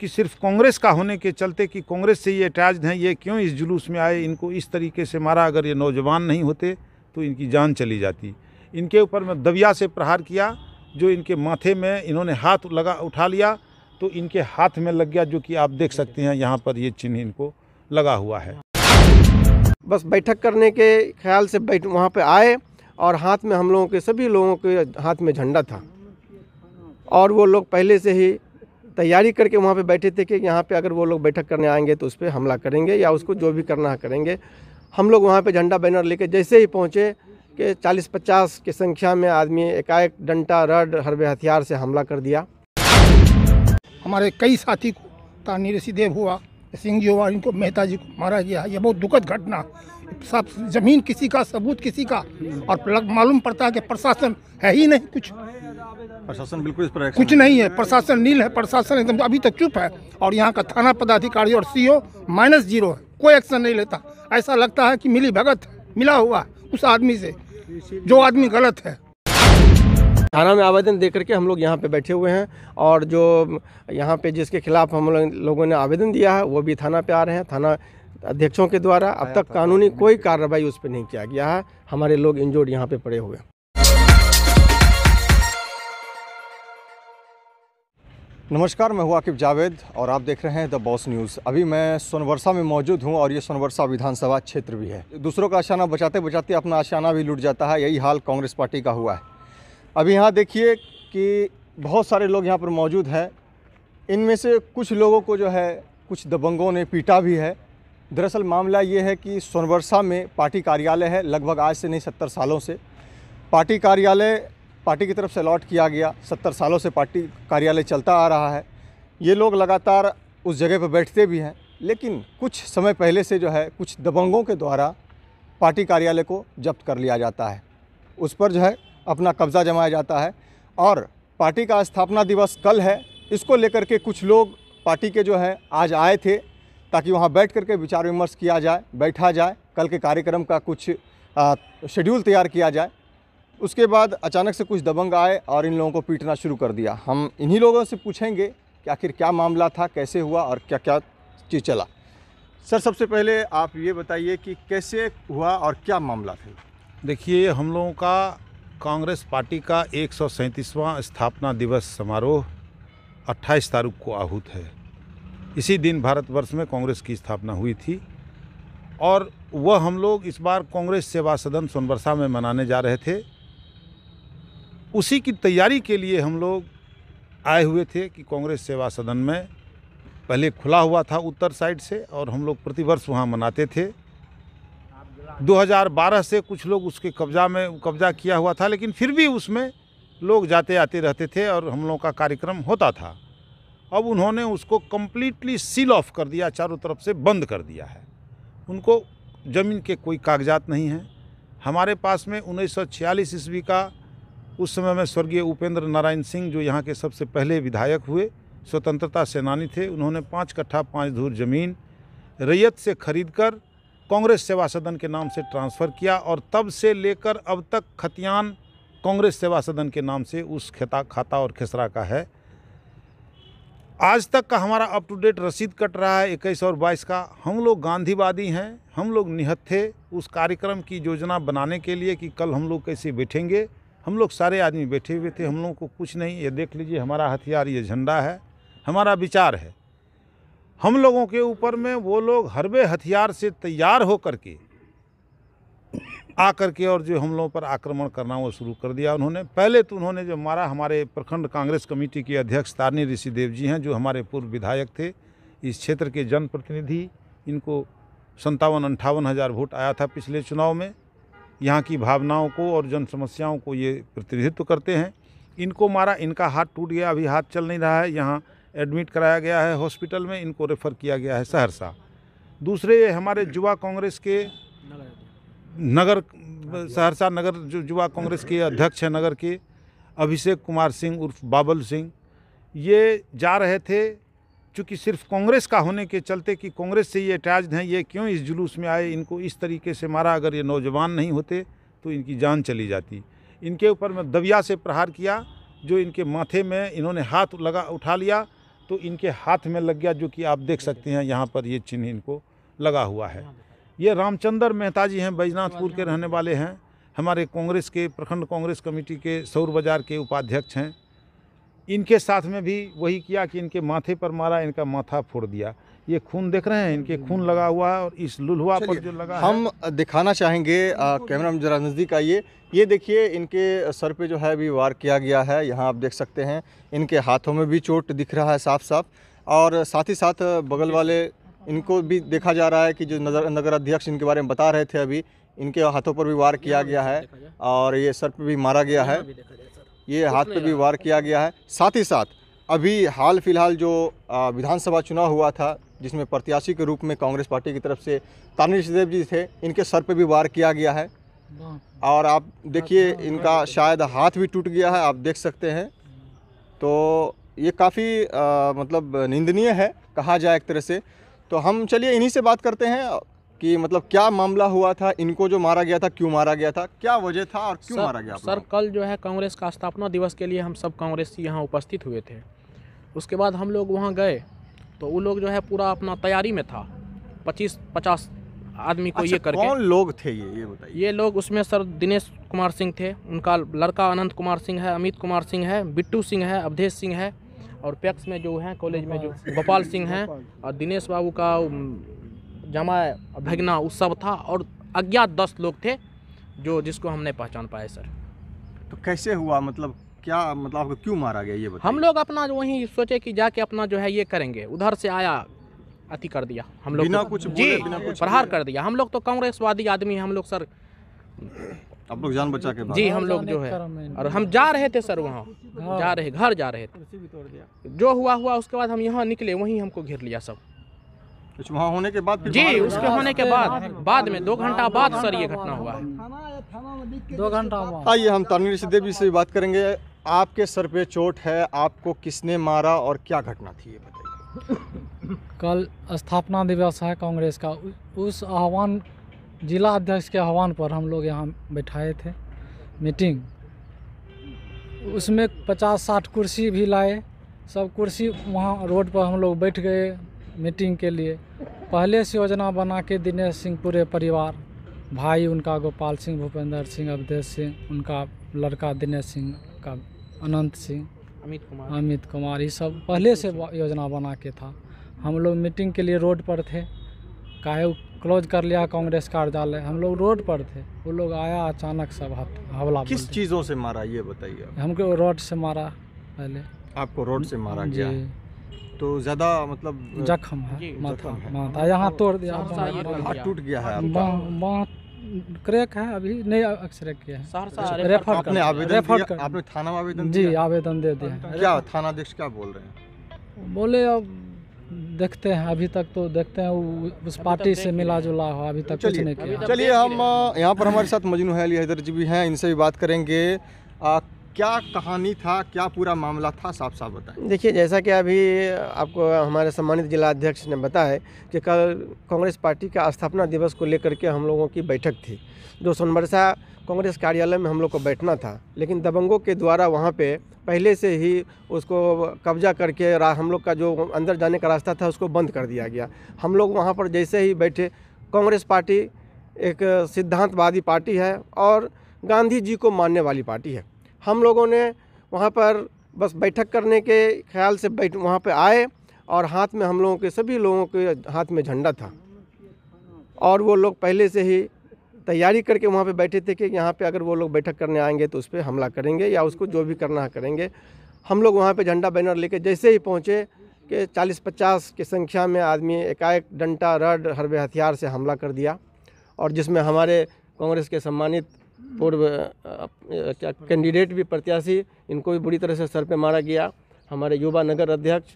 कि सिर्फ कांग्रेस का होने के चलते कि कांग्रेस से ये अटैच हैं ये क्यों इस जुलूस में आए इनको इस तरीके से मारा अगर ये नौजवान नहीं होते तो इनकी जान चली जाती इनके ऊपर मैं दबिया से प्रहार किया जो इनके माथे में इन्होंने हाथ लगा उठा लिया तो इनके हाथ में लग गया जो कि आप देख सकते हैं यहाँ पर ये चिन्ह इनको लगा हुआ है बस बैठक करने के ख्याल से बैठ वहाँ पर आए और हाथ में हम लोगों के सभी लोगों के हाथ में झंडा था और वो लोग पहले से ही तैयारी करके वहाँ पे बैठे थे कि यहाँ पे अगर वो लोग बैठक करने आएंगे तो उस पर हमला करेंगे या उसको जो भी करना करेंगे हम लोग वहाँ पे झंडा बैनर लेके जैसे ही पहुँचे कि 40-50 की संख्या में आदमी एकाएक डंटा रड हरबे हथियार से हमला कर दिया हमारे कई साथी को तानी ऋषिदेव हुआ सिंह जी हुआ इनको मेहता जी को मारा गया ये बहुत दुखद घटना सब जमीन किसी का सबूत किसी का और मालूम पड़ता है कि प्रशासन है ही नहीं कुछ प्रशासन बिल्कुल इस पर कुछ नहीं है प्रशासन नील है प्रशासन एकदम अभी तक चुप है और यहाँ का थाना पदाधिकारी और सीईओ माइनस जीरो है कोई एक्शन नहीं लेता ऐसा लगता है कि मिली भगत मिला हुआ उस आदमी से जो आदमी गलत है थाना में आवेदन दे करके हम लोग यहाँ पे बैठे हुए हैं और जो यहाँ पे जिसके खिलाफ हम लोगों ने आवेदन दिया है वो भी थाना पे आ रहे हैं थाना अध्यक्षों के द्वारा अब तक कानूनी कोई कार्रवाई उस पर नहीं किया गया है हमारे लोग इंजोर्ड यहाँ पे पड़े हुए हैं नमस्कार मैं हूं आकिब जावेद और आप देख रहे हैं द बॉस न्यूज़ अभी मैं सोनवर्षा में मौजूद हूं और ये सोनवर्षा विधानसभा क्षेत्र भी है दूसरों का आशाना बचाते बचाते अपना आशाना भी लुट जाता है यही हाल कांग्रेस पार्टी का हुआ है अभी यहाँ देखिए कि बहुत सारे लोग यहाँ पर मौजूद हैं इनमें से कुछ लोगों को जो है कुछ दबंगों ने पीटा भी है दरअसल मामला ये है कि सोनवर्षा में पार्टी कार्यालय है लगभग आज से नहीं सत्तर सालों से पार्टी कार्यालय पार्टी की तरफ से अलॉट किया गया सत्तर सालों से पार्टी कार्यालय चलता आ रहा है ये लोग लगातार उस जगह पर बैठते भी हैं लेकिन कुछ समय पहले से जो है कुछ दबंगों के द्वारा पार्टी कार्यालय को जब्त कर लिया जाता है उस पर जो है अपना कब्जा जमाया जाता है और पार्टी का स्थापना दिवस कल है इसको लेकर के कुछ लोग पार्टी के जो है आज आए थे ताकि वहाँ बैठ करके विचार विमर्श किया जाए बैठा जाए कल के कार्यक्रम का कुछ शेड्यूल तैयार किया जाए उसके बाद अचानक से कुछ दबंग आए और इन लोगों को पीटना शुरू कर दिया हम इन्हीं लोगों से पूछेंगे कि आखिर क्या मामला था कैसे हुआ और क्या क्या चीज़ चला सर सबसे पहले आप ये बताइए कि कैसे हुआ और क्या मामला था देखिए हम लोगों का कांग्रेस पार्टी का एक स्थापना दिवस समारोह अट्ठाईस तारीख को आहूत है इसी दिन भारतवर्ष में कांग्रेस की स्थापना हुई थी और वह हम लोग इस बार कांग्रेस सेवा सदन सोनबरसा में मनाने जा रहे थे उसी की तैयारी के लिए हम लोग आए हुए थे कि कांग्रेस सेवा सदन में पहले खुला हुआ था उत्तर साइड से और हम लोग प्रतिवर्ष वहाँ मनाते थे 2012 से कुछ लोग उसके कब्जा में कब्जा किया हुआ था लेकिन फिर भी उसमें लोग जाते आते रहते थे और हम लोगों का कार्यक्रम होता था अब उन्होंने उसको कम्प्लीटली सील ऑफ कर दिया चारों तरफ से बंद कर दिया है उनको ज़मीन के कोई कागजात नहीं हैं हमारे पास में उन्नीस सौ ईस्वी का उस समय में स्वर्गीय उपेंद्र नारायण सिंह जो यहाँ के सबसे पहले विधायक हुए स्वतंत्रता सेनानी थे उन्होंने पाँच कट्ठा पाँच धूर जमीन रैयत से खरीद कर कांग्रेस सेवा सदन के नाम से ट्रांसफ़र किया और तब से लेकर अब तक खतियान कांग्रेस सेवा सदन के नाम से उस खेता खाता और खेसरा का है आज तक का हमारा अप टू डेट रसीद कट रहा है इक्कीस और बाईस का हम लोग गांधीवादी हैं हम लोग निहत्थे उस कार्यक्रम की योजना बनाने के लिए कि कल हम लोग कैसे बैठेंगे हम लोग सारे आदमी बैठे हुए थे हम लोगों को कुछ नहीं ये देख लीजिए हमारा हथियार ये झंडा है हमारा विचार है हम लोगों के ऊपर में वो लोग हरबे हथियार से तैयार हो कर के आ कर के और जो हम लोगों पर आक्रमण करना वो शुरू कर दिया उन्होंने पहले तो उन्होंने जो मारा हमारे प्रखंड कांग्रेस कमेटी के अध्यक्ष तारनी ऋषिदेव जी हैं जो हमारे पूर्व विधायक थे इस क्षेत्र के जनप्रतिनिधि इनको संतावन अंठावन हज़ार वोट आया था पिछले चुनाव में यहाँ की भावनाओं को और जन समस्याओं को ये प्रतिनिधित्व करते हैं इनको मारा इनका हाथ टूट गया अभी हाथ चल नहीं रहा है यहाँ एडमिट कराया गया है हॉस्पिटल में इनको रेफ़र किया गया है सहरसा दूसरे हमारे युवा कांग्रेस के नगर सहरसा नगर जो युवा कांग्रेस के अध्यक्ष हैं नगर के अभिषेक कुमार सिंह उर्फ बाबल सिंह ये जा रहे थे चूँकि सिर्फ कांग्रेस का होने के चलते कि कांग्रेस से ये अटैच हैं ये क्यों इस जुलूस में आए इनको इस तरीके से मारा अगर ये नौजवान नहीं होते तो इनकी जान चली जाती इनके ऊपर मैं दबिया से प्रहार किया जो इनके माथे में इन्होंने हाथ लगा उठा लिया तो इनके हाथ में लग गया जो कि आप देख सकते हैं यहाँ पर ये चिन्ह इनको लगा हुआ है ये रामचंद्र मेहता जी हैं बैजनाथपुर के रहने वाले हैं हमारे कांग्रेस के प्रखंड कांग्रेस कमेटी के सौर बाजार के उपाध्यक्ष हैं इनके साथ में भी वही किया कि इनके माथे पर मारा इनका माथा फोड़ दिया ये खून देख रहे हैं इनके खून लगा हुआ है और इस लुल्हुआ पर जो लगा हम दिखाना चाहेंगे कैमरा में जरा नज़दीक आइए ये देखिए इनके सर पे जो है अभी वार किया गया है यहाँ आप देख सकते हैं इनके हाथों में भी चोट दिख रहा है साफ साफ और साथ ही साथ बगल वाले इनको भी देखा जा रहा है कि जो नगर नगर अध्यक्ष इनके बारे में बता रहे थे अभी इनके हाथों पर भी वार किया गया है और ये सर पर भी मारा गया है ये हाथ पे भी वार किया गया है साथ ही साथ अभी हाल फिलहाल जो विधानसभा चुनाव हुआ था जिसमें प्रत्याशी के रूप में कांग्रेस पार्टी की तरफ से तानिश देव जी थे इनके सर पे भी वार किया गया है और आप देखिए इनका शायद हाथ भी टूट गया है आप देख सकते हैं तो ये काफ़ी मतलब निंदनीय है कहा जाए एक तरह से तो हम चलिए इन्हीं से बात करते हैं कि मतलब क्या मामला हुआ था इनको जो मारा गया था क्यों मारा गया था क्या वजह था और क्यों सर, मारा गया सर कल जो है कांग्रेस का स्थापना दिवस के लिए हम सब कांग्रेस यहाँ उपस्थित हुए थे उसके बाद हम लोग वहाँ गए तो वो लोग जो है पूरा अपना तैयारी में था पच्चीस पचास आदमी को अच्छा, ये करके कौन लोग थे ये ये बताइए ये लोग उसमें सर दिनेश कुमार सिंह थे उनका लड़का अनंत कुमार सिंह है अमित कुमार सिंह है बिट्टू सिंह है अवधेश सिंह है और पैक्स में जो है कॉलेज में जो गोपाल सिंह हैं और दिनेश बाबू का जमा भगना उस सब था और अज्ञात दस लोग थे जो जिसको हमने पहचान पाए सर तो कैसे हुआ मतलब क्या मतलब आपको क्यों मारा गया ये बताइए हम लोग अपना वहीं सोचे कि जाके अपना जो है ये करेंगे उधर से आया अति कर दिया हम लोग बिना तो, कुछ जी बिना कुछ प्रहार कर दिया हम लोग तो कांग्रेसवादी आदमी हम लोग सर आप लोग जान बचा के जी हम लोग जो है और हम जा रहे थे सर वहाँ हाँ। जा रहे घर जा रहे थे जो हुआ हुआ उसके बाद हम यहाँ निकले वहीं हमको घेर लिया सब वहाँ होने के बाद जी उसके होने के बाद बाद में दो घंटा बाद सर ये घटना हुआ है दो घंटा आइए हम तनिष देवी से बात करेंगे आपके सर पे चोट है आपको किसने मारा और क्या घटना थी ये बताइए कल स्थापना दिवस है कांग्रेस का उस आह्वान जिला अध्यक्ष के आह्वान पर हम लोग यहाँ बैठाए थे मीटिंग उसमें पचास साठ कुर्सी भी लाए सब कुर्सी वहाँ रोड पर हम लोग बैठ गए मीटिंग के लिए पहले से योजना बना के दिनेश सिंह पूरे परिवार भाई उनका गोपाल सिंह भूपेंद्र सिंह अवधेश सिंह उनका लड़का दिनेश सिंह का अनंत सिंह अमित कुमार अमित कुमार ये सब पहले से अच्छा। योजना बना के था हम लोग मीटिंग के लिए रोड पर थे काहे क्लोज कर लिया कांग्रेस कार्यालय हम लोग रोड पर थे वो लोग आया अचानक सब हवला किस चीज़ों से मारा ये बताइए हमको रोड से मारा पहले आपको रोड से मारा गया तो ज्यादा मतलब जख्म है माथा माथा यहाँ तोड़ दिया हाथ टूट गया है आपका क्रैक है अभी नहीं एक्सरे किया है रेफर आपने आवेदन कर आपने थाना में आवेदन जी आवेदन दे दिया क्या थाना अध्यक्ष क्या बोल रहे हैं बोले अब देखते हैं अभी तक तो देखते हैं उस पार्टी से मिला जुला हो अभी तक चलिए हम यहाँ पर हमारे साथ मजनू है हैदर जी भी हैं इनसे भी बात करेंगे क्या कहानी था क्या पूरा मामला था साफ साफ बताएं देखिए जैसा कि अभी आपको हमारे सम्मानित जिला अध्यक्ष ने बताया कि कल कांग्रेस पार्टी का स्थापना दिवस को लेकर के हम लोगों की बैठक थी जो सोनबरसा कांग्रेस कार्यालय में हम लोग को बैठना था लेकिन दबंगों के द्वारा वहाँ पे पहले से ही उसको कब्जा करके हम लोग का जो अंदर जाने का रास्ता था उसको बंद कर दिया गया हम लोग वहाँ पर जैसे ही बैठे कांग्रेस पार्टी एक सिद्धांतवादी पार्टी है और गांधी जी को मानने वाली पार्टी है हम लोगों ने वहाँ पर बस बैठक करने के ख्याल से बैठ वहाँ पर आए और हाथ में हम लोगों के सभी लोगों के हाथ में झंडा था और वो लोग पहले से ही तैयारी करके वहाँ पे बैठे थे कि यहाँ पे अगर वो लोग बैठक करने आएंगे तो उस पर हमला करेंगे या उसको जो भी करना है करेंगे हम लोग वहाँ पे झंडा बैनर लेके जैसे ही पहुँचे कि 40-50 की संख्या में आदमी एकाएक डंटा रड हरबे हथियार से हमला कर दिया और जिसमें हमारे कांग्रेस के सम्मानित पूर्व क्या कैंडिडेट भी प्रत्याशी इनको भी बुरी तरह से सर पे मारा गया हमारे युवा नगर अध्यक्ष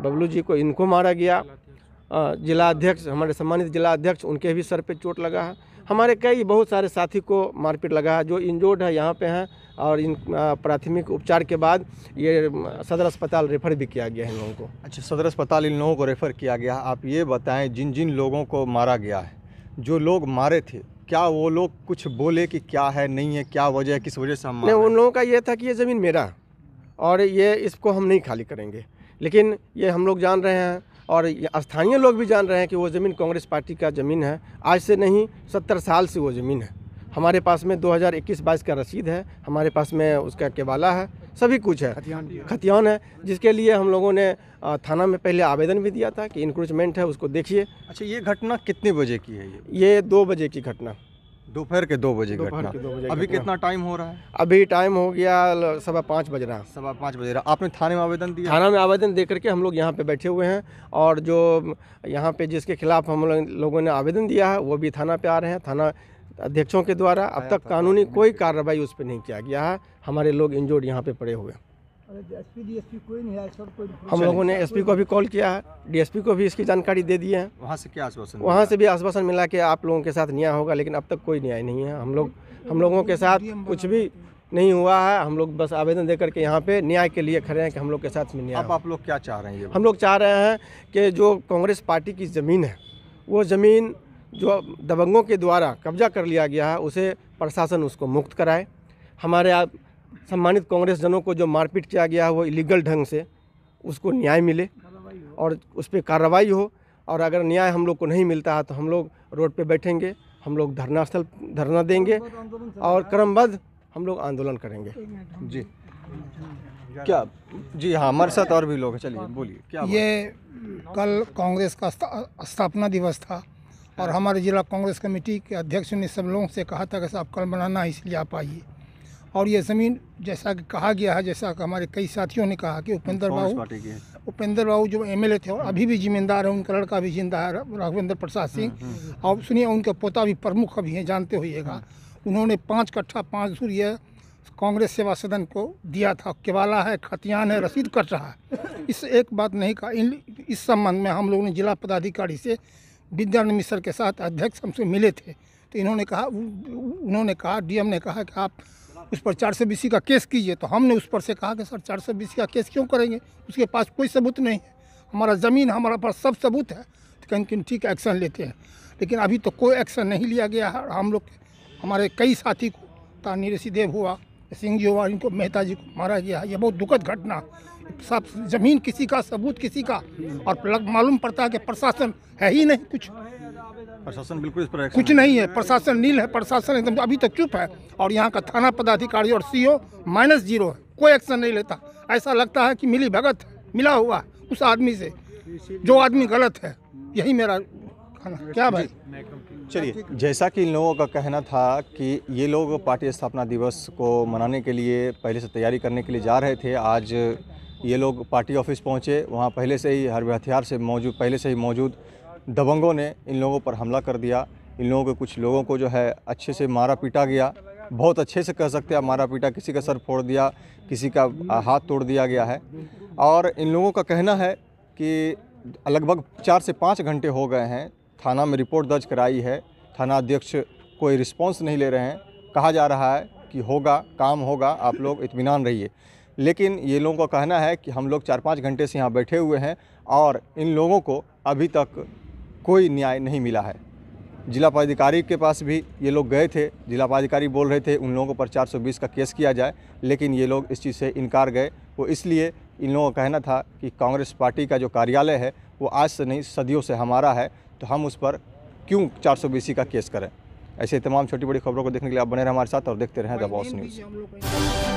बबलू जी को इनको मारा गया जिला अध्यक्ष हमारे सम्मानित जिला अध्यक्ष उनके भी सर पे चोट लगा है हमारे कई बहुत सारे साथी को मारपीट लगा है जो इंजोर्ड है यहाँ पे हैं और इन प्राथमिक उपचार के बाद ये सदर अस्पताल रेफर भी किया गया है इन लोगों को अच्छा सदर अस्पताल इन लोगों को रेफ़र किया गया आप ये बताएं जिन जिन लोगों को मारा गया है जो लोग मारे थे क्या वो लोग कुछ बोले कि क्या है नहीं है क्या वजह है किस वजह से हम नहीं उन लोगों का ये था कि ये ज़मीन मेरा और ये इसको हम नहीं खाली करेंगे लेकिन ये हम लोग जान रहे हैं और स्थानीय लोग भी जान रहे हैं कि वो ज़मीन कांग्रेस पार्टी का ज़मीन है आज से नहीं सत्तर साल से वो ज़मीन है हमारे पास में 2021 हज़ार का रसीद है हमारे पास में उसका केवाला है सभी कुछ है खतियान है जिसके लिए हम लोगों ने थाना में पहले आवेदन भी दिया था कि इंक्रोचमेंट है उसको देखिए अच्छा ये घटना कितने बजे की है ये ये दो बजे की घटना दोपहर के दो बजे घटना अभी कितना टाइम हो रहा है अभी टाइम हो गया सवा पाँच बज रहा सवा पाँच बज रहा आपने थाने में आवेदन दिया थाना में आवेदन दे करके हम लोग यहाँ पे बैठे हुए हैं और जो यहाँ पे जिसके खिलाफ हम लोगों ने आवेदन दिया है वो भी थाना पे आ रहे हैं थाना अध्यक्षों के द्वारा अब तक कानूनी कोई कार्रवाई उस पर नहीं किया गया है हमारे लोग इंजोर्ड यहाँ पे पड़े हुए हैं हम लोगों ने एसपी को भी कॉल किया है डीएसपी को भी इसकी जानकारी दे दी है वहाँ से क्या आश्वासन वहाँ से भी आश्वासन मिला कि आप लोगों के साथ न्याय होगा लेकिन अब तक कोई न्याय नहीं है हम लोग हम लोगों के साथ कुछ भी नहीं हुआ है हम लोग बस आवेदन दे करके यहाँ पे न्याय के लिए खड़े हैं कि हम लोग के साथ में न्याय आप लोग क्या चाह रहे हैं हम लोग चाह रहे हैं कि जो कांग्रेस पार्टी की ज़मीन है वो ज़मीन जो दबंगों के द्वारा कब्जा कर लिया गया है उसे प्रशासन उसको मुक्त कराए हमारे आप सम्मानित कांग्रेसजनों को जो मारपीट किया गया है वो इलीगल ढंग से उसको न्याय मिले और उस पर कार्रवाई हो और अगर न्याय हम लोग को नहीं मिलता है तो हम लोग रोड पे बैठेंगे हम लोग धरना स्थल धरना देंगे और क्रमबद्ध हम लोग आंदोलन करेंगे जी क्या जी हाँ हमारे साथ और भी लोग हैं चलिए बोलिए क्या ये कल कांग्रेस का स्थापना दिवस था और हमारे जिला कांग्रेस कमेटी के अध्यक्ष ने सब लोगों से कहा था कि साहब कल बनाना इसलिए आप आइए और ये ज़मीन जैसा कि कहा गया है जैसा कि हमारे कई साथियों ने कहा कि उपेंद्र बाबू उपेंद्र बाबू जो एमएलए थे और अभी भी जिम्मेदार है उनका लड़का भी जिंदा है राघवेंद्र प्रसाद हम्म, सिंह और हम्म, हम्म। सुनिए उनका पोता भी प्रमुख अभी हैं जानते होइएगा उन्होंने पाँच कट्ठा पाँच सूर्य कांग्रेस सेवा सदन को दिया था केवाला है खतियान है रसीद कट रहा है इस एक बात नहीं कहा इस संबंध में हम लोगों ने जिला पदाधिकारी से विद्यानंद मिश्र के साथ अध्यक्ष हमसे मिले थे तो इन्होंने कहा उन्होंने कहा डीएम ने कहा कि आप उस पर चार सौ बीसी का केस कीजिए तो हमने उस पर से कहा कि सर चार सौ बीसी का केस क्यों करेंगे उसके पास कोई सबूत नहीं है हमारा ज़मीन हमारा पास सब सबूत है तो कहीं कहीं ठीक एक्शन लेते हैं लेकिन अभी तो कोई एक्शन नहीं लिया गया है हम लोग हमारे कई साथी को तानी ऋषिदेव हुआ सिंह जी हुआ इनको मेहता जी को मारा गया है यह बहुत दुखद घटना सब ज़मीन किसी का सबूत किसी का और मालूम पड़ता है कि प्रशासन है ही नहीं कुछ प्रशासन बिल्कुल इस पर कुछ नहीं है प्रशासन नील है प्रशासन एकदम अभी तक चुप है और यहाँ का थाना पदाधिकारी और सीईओ माइनस जीरो है कोई एक्शन नहीं लेता ऐसा लगता है कि मिली भगत मिला हुआ उस आदमी से जो आदमी गलत है यही मेरा क्या भाई चलिए जैसा कि इन लोगों का कहना था कि ये लोग पार्टी स्थापना दिवस को मनाने के लिए पहले से तैयारी करने के लिए जा रहे थे आज ये लोग पार्टी ऑफिस पहुंचे वहाँ पहले से ही हर हथियार से मौजूद पहले से ही मौजूद दबंगों ने इन लोगों पर हमला कर दिया इन लोगों के कुछ लोगों को जो है अच्छे से मारा पीटा गया बहुत अच्छे से कह सकते हैं मारा पीटा किसी का सर फोड़ दिया किसी का हाथ तोड़ दिया गया है और इन लोगों का कहना है कि लगभग चार से पाँच घंटे हो गए हैं थाना में रिपोर्ट दर्ज कराई है थाना अध्यक्ष कोई रिस्पॉन्स नहीं ले रहे हैं कहा जा रहा है कि होगा काम होगा आप लोग इतमान रहिए लेकिन ये लोगों का कहना है कि हम लोग चार पाँच घंटे से यहाँ बैठे हुए हैं और इन लोगों को अभी तक कोई न्याय नहीं मिला है जिला पदाधिकारी के पास भी ये लोग गए थे जिला पदाधिकारी बोल रहे थे उन लोगों पर 420 का केस किया जाए लेकिन ये लोग इस चीज़ से इनकार गए वो इसलिए इन लोगों का कहना था कि कांग्रेस पार्टी का जो कार्यालय है वो आज से नहीं सदियों से हमारा है तो हम उस पर क्यों चार सौ का केस करें ऐसे तमाम छोटी बड़ी खबरों को देखने के लिए आप बने रहें हमारे साथ और देखते रहें द बॉस न्यूज़